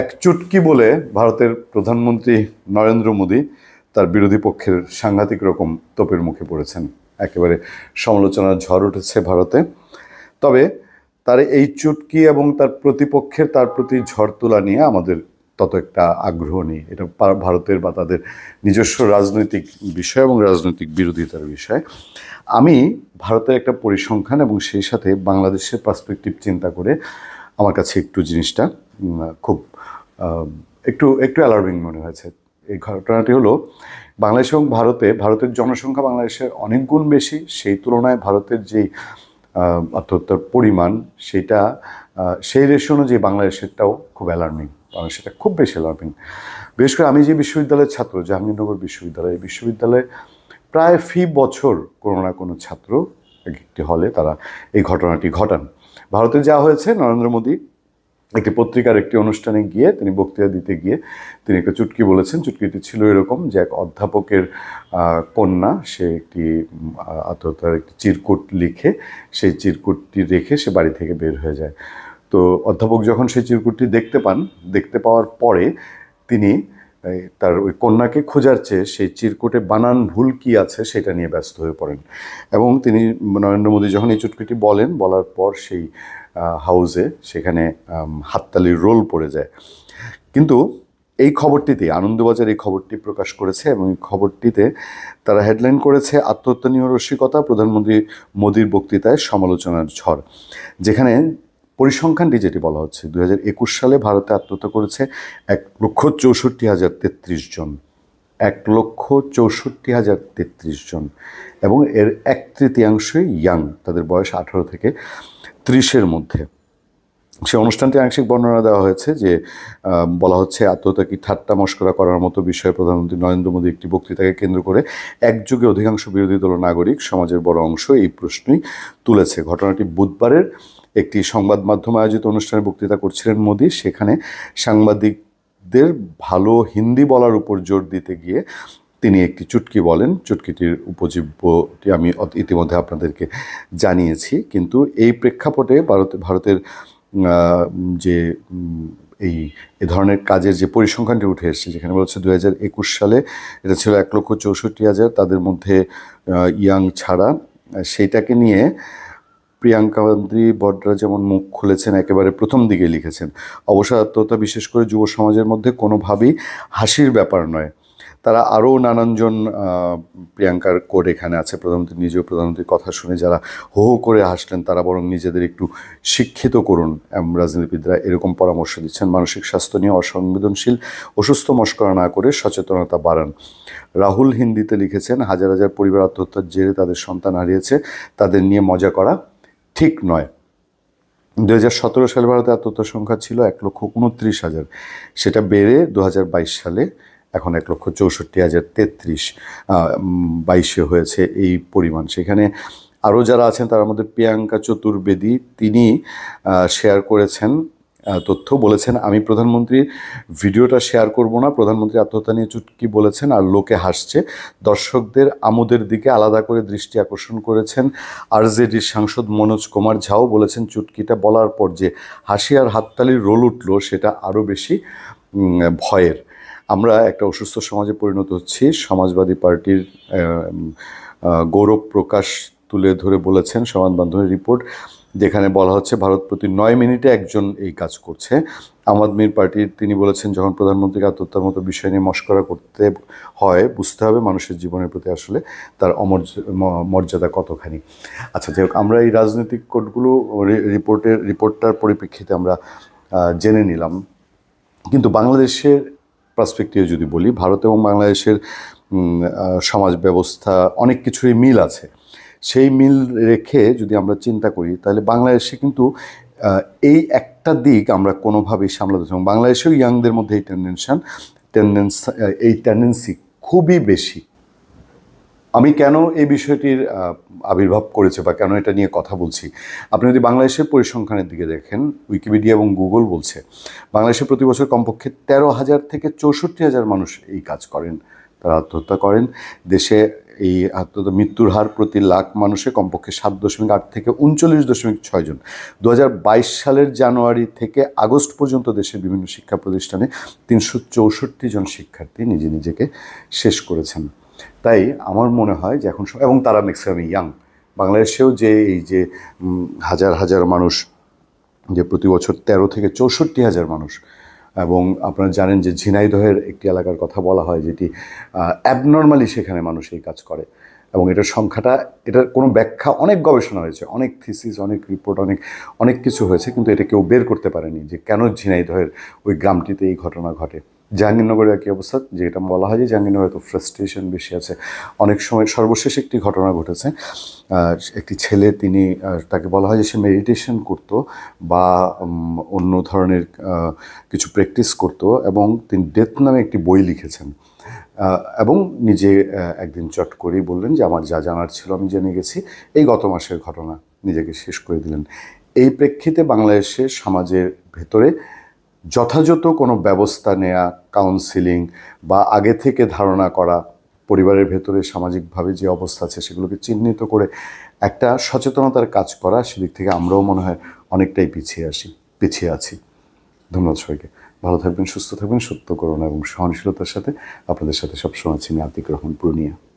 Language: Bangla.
এক চুটকি বলে ভারতের প্রধানমন্ত্রী নরেন্দ্র মোদী তার বিরোধী পক্ষের সাংঘাতিক রকম তোপের মুখে পড়েছেন একেবারে সমালোচনার ঝড় উঠেছে ভারতে তবে তার এই চুটকি এবং তার প্রতিপক্ষের তার প্রতি ঝড় তোলা নিয়ে আমাদের তত একটা আগ্রহ নেই এটা ভারতের বা তাদের নিজস্ব রাজনৈতিক বিষয় এবং রাজনৈতিক বিরোধিতার বিষয় আমি ভারতের একটা পরিসংখ্যান এবং সেই সাথে বাংলাদেশের পার্সপেক্টিভ চিন্তা করে আমার কাছে একটু জিনিসটা খুব একটু একটু অ্যালার্মিং মনে হয়েছে এই ঘটনাটি হলো বাংলাদেশ এবং ভারতে ভারতের জনসংখ্যা বাংলাদেশের অনেক গুণ বেশি সেই তুলনায় ভারতের যেই আত্মহত্যার পরিমাণ সেটা সেই রেশ অনুযায়ী বাংলাদেশেরটাও খুব অ্যালার্মিং বাংলাদেশেরটা খুব বেশি অ্যালার্মিং বিশেষ করে আমি যে বিশ্ববিদ্যালয়ের ছাত্র জাহাঙ্গীরনগর বিশ্ববিদ্যালয় এই বিশ্ববিদ্যালয়ে প্রায় ফি বছর কোনো না কোনো ছাত্র একটি হলে তারা এই ঘটনাটি ঘটান ভারতে যাওয়া হয়েছে নরেন্দ্র মোদী একটি পত্রিকার একটি অনুষ্ঠানে গিয়ে তিনি বক্তৃতা দিতে গিয়ে তিনি একটা চুটকি বলেছেন চুটকিটি ছিল এরকম যে এক অধ্যাপকের কন্যা সে একটি আত্মহত্যার একটি চিরকুট লিখে সেই চিরকুটটি রেখে সে বাড়ি থেকে বের হয়ে যায় তো অধ্যাপক যখন সেই চিরকুটটি দেখতে পান দেখতে পাওয়ার পরে তিনি তার ওই কন্যাকে খোঁজার চেয়ে সেই চিরকুটে বানান ভুল কি আছে সেটা নিয়ে ব্যস্ত হয়ে পড়েন এবং তিনি নরেন্দ্র মোদী যখন এই চুটকিটি বলেন বলার পর সেই হাউসে সেখানে হাততালির রোল পড়ে যায় কিন্তু এই খবরটিতে আনন্দবাজার এই খবরটি প্রকাশ করেছে এবং এই খবরটিতে তারা হেডলাইন করেছে আত্মহত্যা নিয়ে রসিকতা প্রধানমন্ত্রী মোদীর বক্তৃতায় সমালোচনার ঝড় যেখানে পরিসংখ্যানটি যেটি বলা হচ্ছে দু সালে ভারতে আত্মহত্যা করেছে এক লক্ষ চৌষট্টি হাজার তেত্রিশ জন এক লক্ষ চৌষট্টি হাজার তেত্রিশ জন এবং এর এক তৃতীয়াংশই ইয়াং তাদের বয়স আঠারো থেকে ত্রিশের মধ্যে সে অনুষ্ঠানটি আংশিক বর্ণনা দেওয়া হয়েছে যে বলা হচ্ছে আত্মহত্যা কি ঠাট্টা মস্করা করার মতো বিষয়ে প্রধানমন্ত্রী নরেন্দ্র মোদী একটি বক্তৃতাকে কেন্দ্র করে একযোগে অধিকাংশ বিরোধী দল নাগরিক সমাজের বড় অংশ এই প্রশ্নই তুলেছে ঘটনাটি বুধবারের একটি সংবাদ মাধ্যমে আয়োজিত অনুষ্ঠানে বক্তৃতা করছিলেন মোদী সেখানে সাংবাদিকদের ভালো হিন্দি বলার উপর জোর দিতে গিয়ে তিনি একটি চুটকি বলেন চুটকিটির উপজীব্যটি আমি ইতিমধ্যে আপনাদেরকে জানিয়েছি কিন্তু এই প্রেক্ষাপটে ভারত ভারতের যে এই এ ধরনের কাজের যে পরিসংখ্যানটি উঠে এসেছে যেখানে বলছে দু হাজার একুশ সালে এটা ছিল এক লক্ষ চৌষট্টি হাজার তাদের মধ্যে ইয়াং ছাড়া সেইটাকে নিয়ে প্রিয়াঙ্কা গান্ধী বডরা যেমন মুখ খুলেছেন একেবারে প্রথম দিকে লিখেছেন অবসাদাত্মতা বিশেষ করে যুব সমাজের মধ্যে কোনোভাবেই হাসির ব্যাপার নয় তারা আরও নানানজন প্রিয়াঙ্কার কোড এখানে আছে প্রধানমন্ত্রী নিজেও প্রধানমন্ত্রীর কথা শুনে যারা হো হো করে হাসলেন তারা বরং নিজেদের একটু শিক্ষিত করুন রাজনীতিবিদরা এরকম পরামর্শ দিচ্ছেন মানসিক স্বাস্থ্য নিয়ে অসংবেদনশীল অসুস্থ মস্করা না করে সচেতনতা বাড়ান রাহুল হিন্দিতে লিখেছেন হাজার হাজার পরিবার আত্মহত্যার জেরে তাদের সন্তান হারিয়েছে তাদের নিয়ে মজা করা ঠিক নয় দু হাজার সতেরো সালে ভারতে আত্মহত্যার সংখ্যা ছিল এক লক্ষ উনত্রিশ হাজার সেটা বেড়ে দু সালে এখন এক লক্ষ চৌষট্টি হাজার তেত্রিশ বাইশে হয়েছে এই পরিমাণ সেখানে আরও যারা আছেন তার মধ্যে প্রিয়াঙ্কা চতুর্বেদী তিনি শেয়ার করেছেন তথ্য বলেছেন আমি প্রধানমন্ত্রীর ভিডিওটা শেয়ার করব না প্রধানমন্ত্রী আত্মহত্যা নিয়ে চুটকি বলেছেন আর লোকে হাসছে দর্শকদের আমোদের দিকে আলাদা করে দৃষ্টি আকর্ষণ করেছেন আরজেডির সাংসদ মনোজ কুমার ঝাও বলেছেন চুটকিটা বলার পর যে হাসি আর হাততালির রোল উঠল সেটা আরও বেশি ভয়ের আমরা একটা অসুস্থ সমাজে পরিণত হচ্ছি সমাজবাদী পার্টির গৌরব প্রকাশ তুলে ধরে বলেছেন সংবাদ মাধ্যমের রিপোর্ট যেখানে বলা হচ্ছে ভারত প্রতি নয় মিনিটে একজন এই কাজ করছে আম আদমির পার্টির তিনি বলেছেন যখন প্রধানমন্ত্রীকে আত্মহত্যার মতো বিষয় নিয়ে মস্করা করতে হয় বুঝতে হবে মানুষের জীবনের প্রতি আসলে তার অমর মর্যাদা কতখানি আচ্ছা যাই হোক আমরা এই রাজনৈতিক কোটগুলো রিপোর্টের রিপোর্টটার পরিপ্রেক্ষিতে আমরা জেনে নিলাম কিন্তু বাংলাদেশের পার্সপেক্টিভে যদি বলি ভারত এবং বাংলাদেশের সমাজ ব্যবস্থা অনেক কিছুরই মিল আছে সেই মিল রেখে যদি আমরা চিন্তা করি তাহলে বাংলাদেশে কিন্তু এই একটা দিক আমরা কোনোভাবেই সামলাতে পারব বাংলাদেশেও ইয়াংদের মধ্যে এই টেন্ডেনশন টেন্ডেন্স এই টেন্ডেন্সি খুবই বেশি আমি কেন এই বিষয়টির আবির্ভাব করেছে বা কেন এটা নিয়ে কথা বলছি আপনি যদি বাংলাদেশের পরিসংখ্যানের দিকে দেখেন উইকিপিডিয়া এবং গুগল বলছে বাংলাদেশে প্রতি বছর কমপক্ষে তেরো হাজার থেকে চৌষট্টি হাজার মানুষ এই কাজ করেন তারা আত্মহত্যা করেন দেশে এই আত্মত মৃত্যুর হার প্রতি লাখ মানুষে কমপক্ষে সাত দশমিক আট থেকে উনচল্লিশ দশমিক ছয় জন দু সালের জানুয়ারি থেকে আগস্ট পর্যন্ত দেশের বিভিন্ন শিক্ষা প্রতিষ্ঠানে তিনশো চৌষট্টি জন শিক্ষার্থী নিজে নিজেকে শেষ করেছেন তাই আমার মনে হয় যে এখন এবং তারা ম্যাক্সিমাম ইয়াং বাংলাদেশেও যে এই যে হাজার হাজার মানুষ যে প্রতি বছর তেরো থেকে চৌষট্টি হাজার মানুষ এবং আপনারা জানেন যে ঝিনাইদহের একটি এলাকার কথা বলা হয় যেটি অ্যাবনর্মালি সেখানে মানুষ এই কাজ করে এবং এটার সংখ্যাটা এটার কোনো ব্যাখ্যা অনেক গবেষণা হয়েছে অনেক থিসিস অনেক রিপোর্ট অনেক অনেক কিছু হয়েছে কিন্তু এটা কেউ বের করতে পারেনি যে কেন ঝিনাইদহের ওই গ্রামটিতে এই ঘটনা ঘটে জাহাঙ্গীরনগরের একই অবস্থা যেটা বলা হয় যে জাহাঙ্গীরনগরে তো ফ্রাস্ট্রেশন বেশি আছে অনেক সময় সর্বশেষ একটি ঘটনা ঘটেছে একটি ছেলে তিনি তাকে বলা হয় যে সে মেডিটেশন করত বা অন্য ধরনের কিছু প্র্যাকটিস করত এবং তিনি ডেথ নামে একটি বই লিখেছেন এবং নিজে একদিন চট করেই বললেন যে আমার যা জানার ছিল আমি জেনে গেছি এই গত মাসের ঘটনা নিজেকে শেষ করে দিলেন এই প্রেক্ষিতে বাংলাদেশের সমাজের ভেতরে যথাযথ কোনো ব্যবস্থা নেয়া কাউন্সিলিং বা আগে থেকে ধারণা করা পরিবারের ভেতরে সামাজিকভাবে যে অবস্থা আছে সেগুলোকে চিহ্নিত করে একটা সচেতনতার কাজ করা সেদিক থেকে আমরাও মনে হয় অনেকটাই পিছিয়ে আসি পিছিয়ে আছি ধন্যবাদ সবাইকে ভালো থাকবেন সুস্থ থাকবেন সত্য করুন এবং সহনশীলতার সাথে আপনাদের সাথে সবসময় আছি আমি আতিক রহমান পূর্ণিয়া